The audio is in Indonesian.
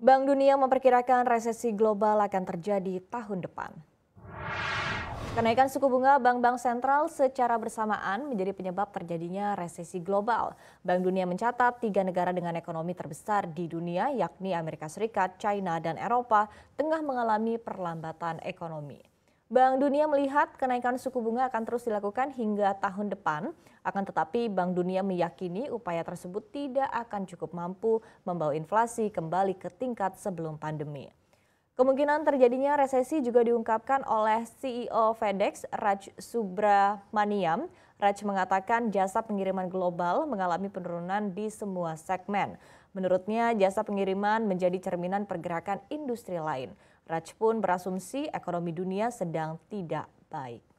Bank Dunia memperkirakan resesi global akan terjadi tahun depan. Kenaikan suku bunga bank-bank sentral secara bersamaan menjadi penyebab terjadinya resesi global. Bank Dunia mencatat tiga negara dengan ekonomi terbesar di dunia yakni Amerika Serikat, China, dan Eropa tengah mengalami perlambatan ekonomi. Bank Dunia melihat kenaikan suku bunga akan terus dilakukan hingga tahun depan. Akan tetapi Bank Dunia meyakini upaya tersebut tidak akan cukup mampu membawa inflasi kembali ke tingkat sebelum pandemi. Kemungkinan terjadinya resesi juga diungkapkan oleh CEO FedEx Raj Subramaniam. Raj mengatakan jasa pengiriman global mengalami penurunan di semua segmen. Menurutnya jasa pengiriman menjadi cerminan pergerakan industri lain. Raj pun berasumsi ekonomi dunia sedang tidak baik.